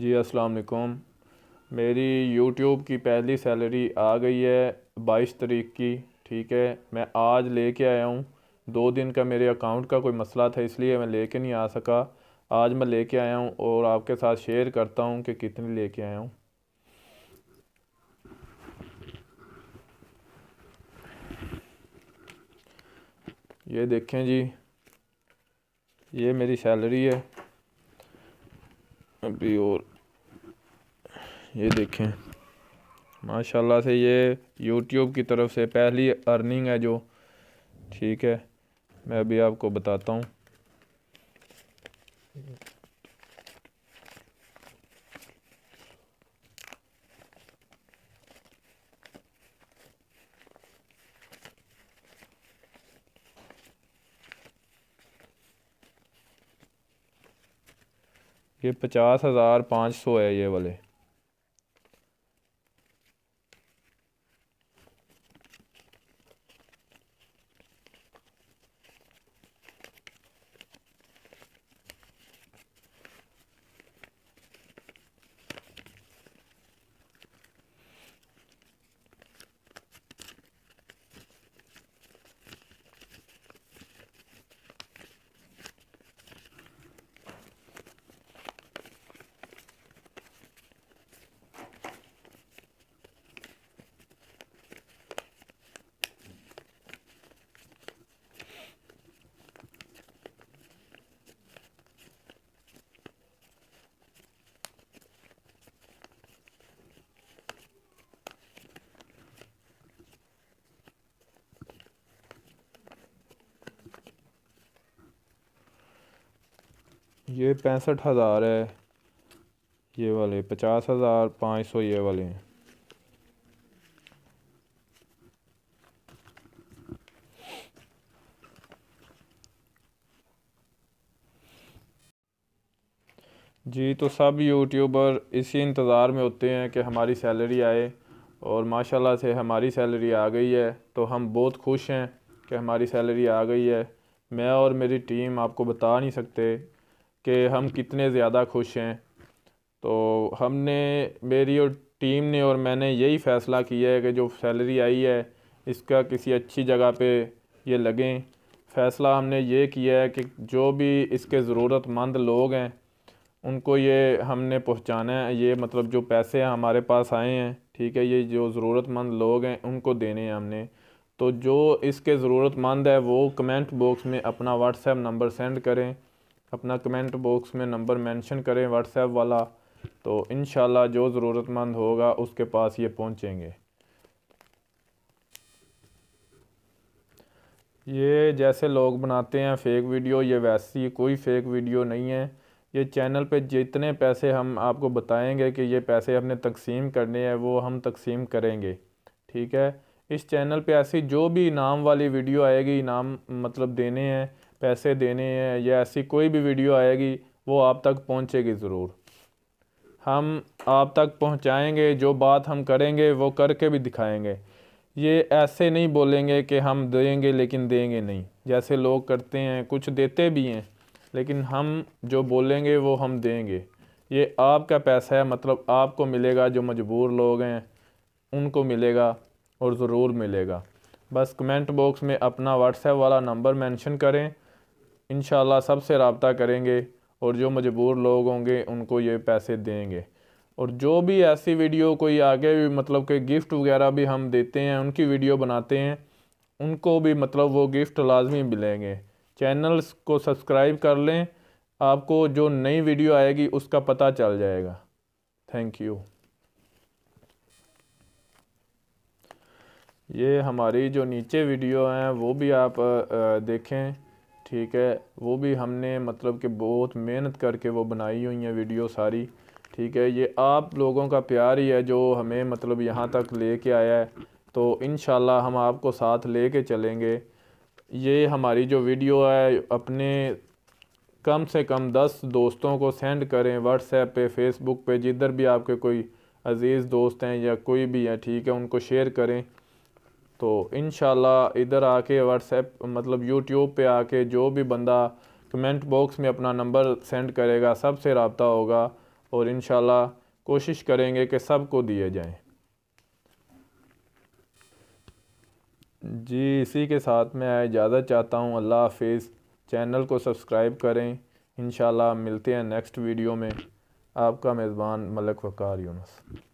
जी अस्सलाम वालेकुम मेरी यूट्यूब की पहली सैलरी आ गई है बाईस तरीक की ठीक है मैं आज लेके आया हूँ दो दिन का मेरे अकाउंट का कोई मसला था इसलिए मैं लेके नहीं आ सका आज मैं लेके आया हूँ और आपके साथ शेयर करता हूँ कि कितनी लेके आया हूँ ये देखें जी ये मेरी सैलरी है अभी और ये देखें माशाल्लाह से ये यूट्यूब की तरफ से पहली अर्निंग है जो ठीक है मैं अभी आपको बताता हूँ ये पचास हज़ार पाँच सौ है ये वाले ये पैंसठ हज़ार है ये वाले पचास हज़ार पाँच सौ ये वाले हैं जी तो सब यूट्यूबर इसी इंतज़ार में होते हैं कि हमारी सैलरी आए और माशाल्लाह से हमारी सैलरी आ गई है तो हम बहुत खुश हैं कि हमारी सैलरी आ गई है मैं और मेरी टीम आपको बता नहीं सकते कि हम कितने ज़्यादा खुश हैं तो हमने मेरी और टीम ने और मैंने यही फ़ैसला किया है कि जो सैलरी आई है इसका किसी अच्छी जगह पे ये लगें फ़ैसला हमने ये किया है कि जो भी इसके ज़रूरतमंद लोग हैं उनको ये हमने पहुंचाना है ये मतलब जो पैसे हमारे पास आए हैं ठीक है ये जो ज़रूरतमंद लोग हैं उनको देने हैं हमने तो जो इसके ज़रूरतमंद है वो कमेंट बॉक्स में अपना व्हाट्सएप नंबर सेंड करें अपना कमेंट बॉक्स में नंबर मेंशन करें व्हाट्सएप वाला तो इन जो ज़रूरतमंद होगा उसके पास ये पहुँचेंगे ये जैसे लोग बनाते हैं फेक वीडियो ये वैसी कोई फेक वीडियो नहीं है ये चैनल पे जितने पैसे हम आपको बताएंगे कि ये पैसे हमने तकसीम करने हैं वो हम तकसीम करेंगे ठीक है इस चैनल पे ऐसी जो भी इनाम वाली वीडियो आएगी इनाम मतलब देने हैं पैसे देने हैं या ऐसी कोई भी वीडियो आएगी वो आप तक पहुंचेगी ज़रूर हम आप तक पहुंचाएंगे जो बात हम करेंगे वो करके भी दिखाएंगे ये ऐसे नहीं बोलेंगे कि हम देंगे लेकिन देंगे नहीं जैसे लोग करते हैं कुछ देते भी हैं लेकिन हम जो बोलेंगे वो हम देंगे ये आपका पैसा है मतलब आपको मिलेगा जो मजबूर लोग हैं उनको मिलेगा और ज़रूर मिलेगा बस कमेंट बॉक्स में अपना व्हाट्सएप वाला नंबर मेंशन करें इन सब से रबता करेंगे और जो मजबूर लोग होंगे उनको ये पैसे देंगे और जो भी ऐसी वीडियो कोई आगे भी मतलब के गिफ्ट वगैरह भी हम देते हैं उनकी वीडियो बनाते हैं उनको भी मतलब वो गिफ्ट लाजमी मिलेंगे चैनल्स को सब्सक्राइब कर लें आपको जो नई वीडियो आएगी उसका पता चल जाएगा थैंक यू ये हमारी जो नीचे वीडियो हैं वो भी आप देखें ठीक है वो भी हमने मतलब कि बहुत मेहनत करके वो बनाई हुई हैं वीडियो सारी ठीक है ये आप लोगों का प्यार ही है जो हमें मतलब यहाँ तक ले कर आया है तो इन हम आपको साथ ले कर चलेंगे ये हमारी जो वीडियो है अपने कम से कम दस दोस्तों को सेंड करें व्हाट्सएप पे फेसबुक पे जिधर भी आपके कोई अज़ीज़ दोस्त हैं या कोई भी है ठीक है उनको शेयर करें तो इन इधर आके व्हाट्सएप मतलब यूट्यूब पे आके जो भी बंदा कमेंट बॉक्स में अपना नंबर सेंड करेगा सब से रबता होगा और इन कोशिश करेंगे कि सबको दिए जाएं जी इसी के साथ मैं इजाज़त चाहता हूँ अल्लाह हाफिज़ चैनल को सब्सक्राइब करें इन मिलते हैं नेक्स्ट वीडियो में आपका मेज़बान मलक वक़ार यूनस